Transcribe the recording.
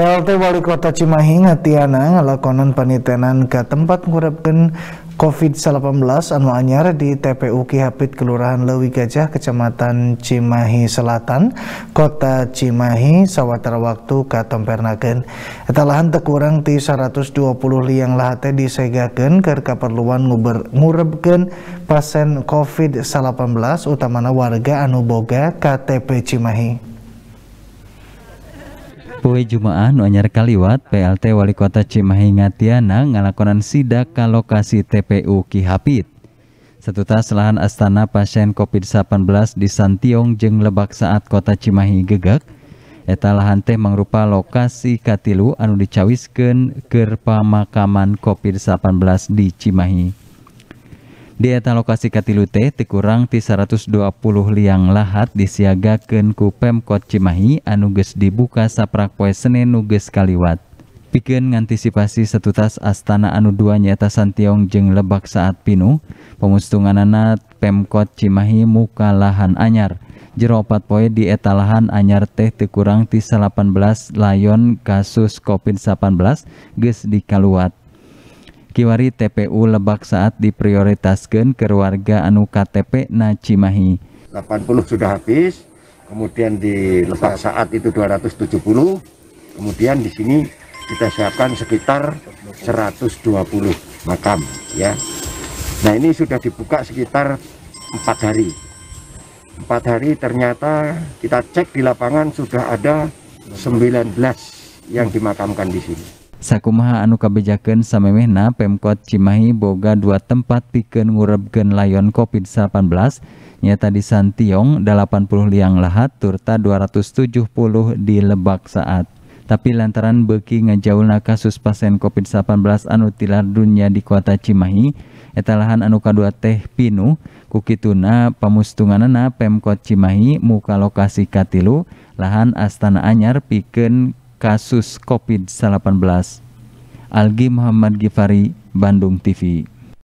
PLT Wali Kota Cimahi Ngatiana ngelakonan panitenan ke tempat ngurepkan COVID-19 anu anyar di TPU Kihapit Kelurahan Lewi Gajah Kecamatan Cimahi Selatan Kota Cimahi sawatara waktu katompernaken etalahan lahan tekurang ti 120 liang lahate disegaken ke keperluan nguber pasien COVID-19 utamana warga anu boga KTP Cimahi Poe Jumaan anyar kaliwat PLT Wali Kota Cimahi Ngatiana ngalakonan sidak ke lokasi TPU Kihapit. tas selahan astana pasien COVID-19 di Santiong jeng Lebak saat Kota Cimahi gegak, eta lahan teh mangrupa lokasi katilu anu dicawiskeun keur pamakaman COVID-19 di Cimahi. Di eta lokasi katilute tikurang ti 120 liang lahat disiagakan ku Pemkot Cimahi anu dibuka saprak poe Senin nuges kaliwat. Pikeun ngantisipasi setutas astana anu dua nyata Santiong jeng Lebak saat Pinu, anak Pemkot Cimahi muka lahan anyar. Jero opat poe di eta lahan anyar teh tikurang ti 18 layon kasus COVID-19 geus dikaluat. Kiwari TPU Lebak saat diprioritaskan ke warga anu KTP Nacimahi. 80 sudah habis, kemudian di Lebak saat itu 270, kemudian di sini kita siapkan sekitar 120 makam ya. Nah ini sudah dibuka sekitar empat hari. Empat hari ternyata kita cek di lapangan sudah ada 19 yang dimakamkan di sini. Sakumaha anu kabejaken samemehna Pemkot Cimahi boga dua tempat pikeun ngurebkeun layon COVID-19 nyata di Santiong 80 liang lahat turta 270 di Lebak saat. Tapi lantaran beki ngejauhna kasus pasien COVID-19 anu tilar dunia di kota Cimahi, etalahan lahan anu kadua teh pinu, kukituna pamustunganana Pemkot Cimahi muka lokasi katilu, lahan Astana Anyar pikeun kasus COVID-19. Algi Muhammad Gifari, Bandung TV.